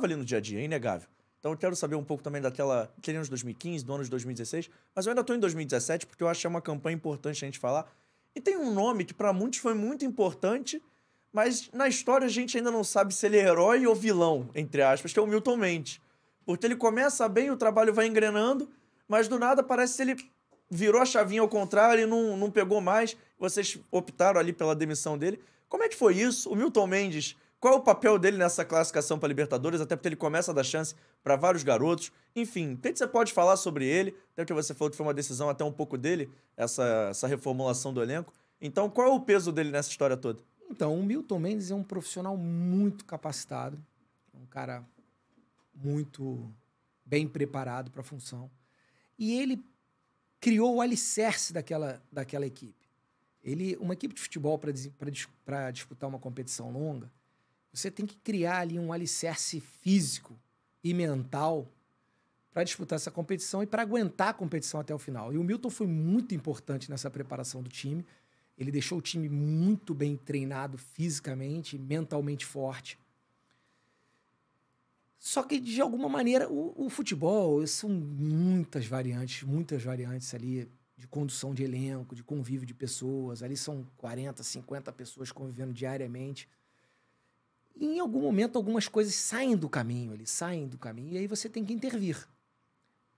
estava ali no dia a dia, é inegável. Então eu quero saber um pouco também daquela. de 2015, do ano de 2016, mas eu ainda estou em 2017 porque eu acho que é uma campanha importante a gente falar. E tem um nome que para muitos foi muito importante, mas na história a gente ainda não sabe se ele é herói ou vilão, entre aspas, que é o Milton Mendes. Porque ele começa bem, o trabalho vai engrenando, mas do nada parece que ele virou a chavinha ao contrário, e não, não pegou mais. Vocês optaram ali pela demissão dele. Como é que foi isso? O Milton Mendes qual é o papel dele nessa classificação para Libertadores? Até porque ele começa a dar chance para vários garotos. Enfim, o que você pode falar sobre ele? Até que você falou que foi uma decisão até um pouco dele, essa, essa reformulação do elenco. Então, qual é o peso dele nessa história toda? Então, o Milton Mendes é um profissional muito capacitado, um cara muito bem preparado para a função. E ele criou o alicerce daquela, daquela equipe. Ele, uma equipe de futebol para disputar uma competição longa, você tem que criar ali um alicerce físico e mental para disputar essa competição e para aguentar a competição até o final. E o Milton foi muito importante nessa preparação do time. Ele deixou o time muito bem treinado fisicamente, mentalmente forte. Só que, de alguma maneira, o, o futebol são muitas variantes, muitas variantes ali de condução de elenco, de convívio de pessoas. Ali são 40, 50 pessoas convivendo diariamente. E em algum momento algumas coisas saem do caminho, eles saem do caminho, e aí você tem que intervir.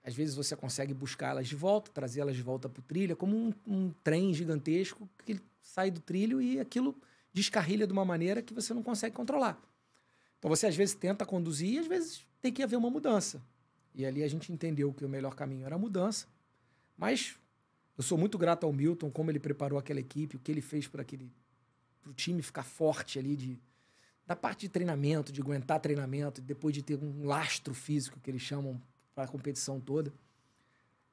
Às vezes você consegue buscá-las de volta, trazê-las de volta para o trilho, é como um, um, trem gigantesco que sai do trilho e aquilo descarrilha de uma maneira que você não consegue controlar. Então você às vezes tenta conduzir e às vezes tem que haver uma mudança. E ali a gente entendeu que o melhor caminho era a mudança, mas eu sou muito grato ao Milton, como ele preparou aquela equipe, o que ele fez para aquele time ficar forte ali de da parte de treinamento, de aguentar treinamento, depois de ter um lastro físico que eles chamam para a competição toda,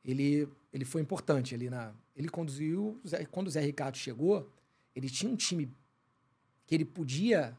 ele, ele foi importante ali na. Ele conduziu. Quando o Zé Ricardo chegou, ele tinha um time que ele podia.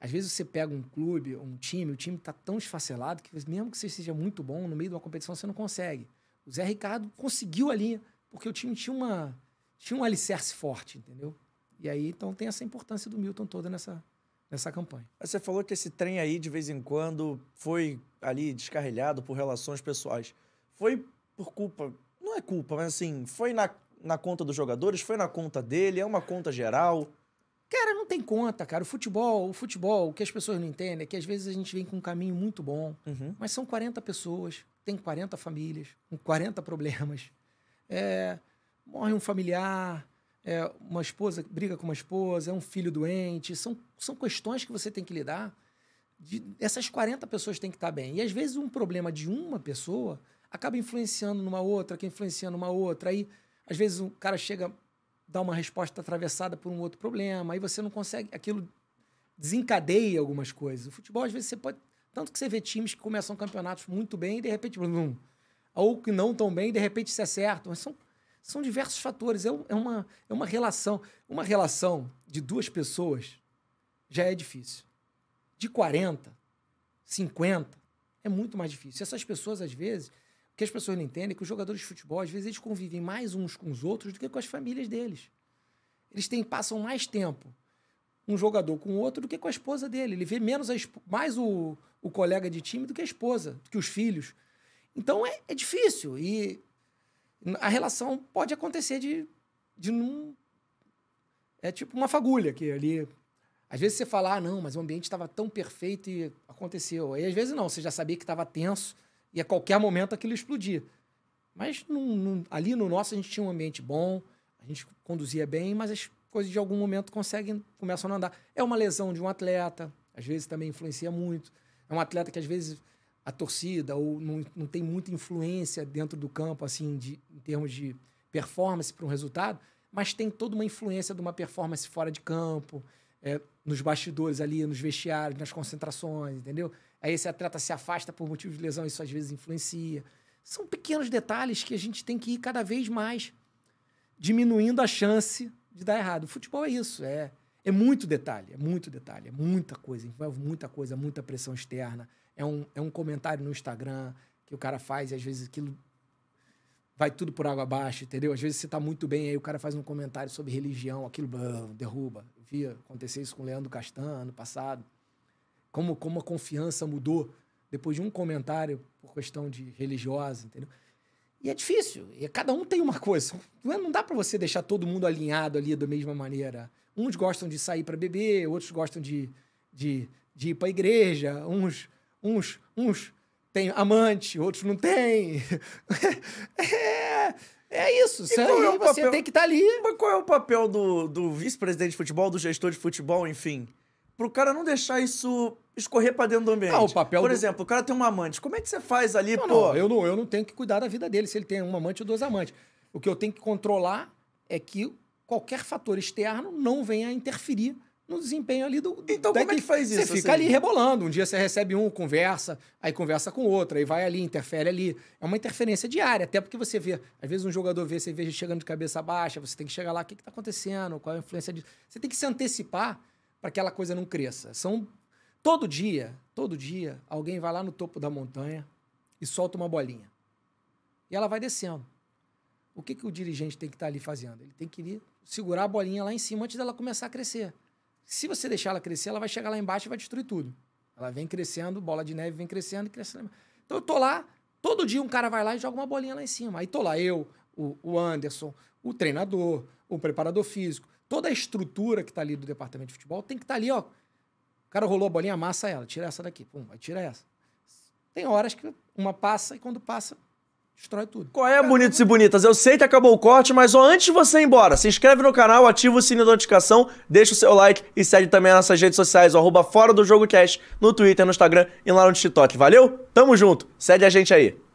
Às vezes você pega um clube, um time, o time está tão esfacelado que mesmo que você seja muito bom, no meio de uma competição você não consegue. O Zé Ricardo conseguiu ali, porque o time tinha uma tinha um alicerce forte, entendeu? E aí então tem essa importância do Milton toda nessa nessa campanha. você falou que esse trem aí, de vez em quando, foi ali descarrilhado por relações pessoais. Foi por culpa, não é culpa, mas assim, foi na, na conta dos jogadores, foi na conta dele, é uma conta geral. Cara, não tem conta, cara. O futebol, o futebol, o que as pessoas não entendem é que às vezes a gente vem com um caminho muito bom, uhum. mas são 40 pessoas, tem 40 famílias, com 40 problemas. É, morre um familiar, é uma esposa briga com uma esposa, é um filho doente. São, são questões que você tem que lidar. De, essas 40 pessoas têm que estar bem. E às vezes um problema de uma pessoa acaba influenciando numa outra, que influenciando numa outra. Aí, às vezes, um cara chega, dá uma resposta atravessada por um outro problema, aí você não consegue. Aquilo desencadeia algumas coisas. O futebol, às vezes, você pode. Tanto que você vê times que começam campeonatos muito bem e de repente. Blum, ou que não tão bem e de repente se acertam. É são são diversos fatores. É, é, uma, é uma relação. Uma relação de duas pessoas já é difícil. De 40, 50, é muito mais difícil. Essas pessoas, às vezes, o que as pessoas não entendem é que os jogadores de futebol, às vezes, eles convivem mais uns com os outros do que com as famílias deles. Eles têm, passam mais tempo um jogador com o outro do que com a esposa dele. Ele vê menos a, mais o, o colega de time do que a esposa, do que os filhos. Então é, é difícil. E a relação pode acontecer de, de não. É tipo uma fagulha que ali. Às vezes você fala, ah, não, mas o ambiente estava tão perfeito e aconteceu. Aí às vezes não, você já sabia que estava tenso e a qualquer momento aquilo explodia. Mas num, num, ali no nosso a gente tinha um ambiente bom, a gente conduzia bem, mas as coisas de algum momento conseguem, começam a andar. É uma lesão de um atleta, às vezes também influencia muito. É um atleta que às vezes a torcida ou não, não tem muita influência dentro do campo, assim, de, em termos de performance para um resultado, mas tem toda uma influência de uma performance fora de campo, é, nos bastidores ali, nos vestiários, nas concentrações, entendeu? Aí esse atleta se afasta por motivo de lesão, isso às vezes influencia. São pequenos detalhes que a gente tem que ir cada vez mais diminuindo a chance de dar errado. O futebol é isso, é é muito detalhe, é muito detalhe, é muita coisa, envolve muita coisa, muita pressão externa. É um, é um comentário no Instagram que o cara faz e às vezes aquilo vai tudo por água abaixo, entendeu? Às vezes você está muito bem, aí o cara faz um comentário sobre religião, aquilo blum, derruba. Eu vi acontecer isso com o Leandro Castan ano passado. Como, como a confiança mudou depois de um comentário por questão de religiosa, entendeu? E é difícil. E cada um tem uma coisa. Não é, dá para você deixar todo mundo alinhado ali da mesma maneira. Uns gostam de sair para beber, outros gostam de, de, de ir para a igreja, uns, uns, uns têm amante, outros não têm. é, é isso. E é você tem que estar tá ali. Mas qual é o papel do, do vice-presidente de futebol, do gestor de futebol, enfim? para o cara não deixar isso escorrer para dentro do ambiente. Ah, o papel Por do... exemplo, o cara tem um amante. Como é que você faz ali, não, pô? Não, eu, não, eu não tenho que cuidar da vida dele se ele tem um amante ou dois amantes. O que eu tenho que controlar é que qualquer fator externo não venha interferir no desempenho ali do. Então, como é que faz isso? Você fica assim? ali rebolando. Um dia você recebe um, conversa, aí conversa com outro, aí vai ali, interfere ali. É uma interferência diária, até porque você vê, às vezes um jogador vê, você vê chegando de cabeça baixa, você tem que chegar lá, o que está acontecendo, qual é a influência disso. Você tem que se antecipar para que aquela coisa não cresça. São. Todo dia, todo dia, alguém vai lá no topo da montanha e solta uma bolinha. E ela vai descendo. O que, que o dirigente tem que estar tá ali fazendo? Ele tem que ir segurar a bolinha lá em cima antes dela começar a crescer. Se você deixar ela crescer, ela vai chegar lá embaixo e vai destruir tudo. Ela vem crescendo, bola de neve vem crescendo e crescendo. Então eu tô lá, todo dia um cara vai lá e joga uma bolinha lá em cima. Aí tô lá eu, o, o Anderson, o treinador, o preparador físico, toda a estrutura que tá ali do departamento de futebol tem que estar tá ali, ó. O cara rolou a bolinha, amassa ela, tira essa daqui, pum, vai tirar essa. Tem horas que uma passa e quando passa, destrói tudo. Qual é, bonitos e bonitas? Eu sei que acabou o corte, mas ó, antes de você ir embora, se inscreve no canal, ativa o sininho da notificação, deixa o seu like e segue também as nossas redes sociais, ó, arroba Fora do Jogo Cast, no Twitter, no Instagram e lá no TikTok. Valeu? Tamo junto. Segue a gente aí.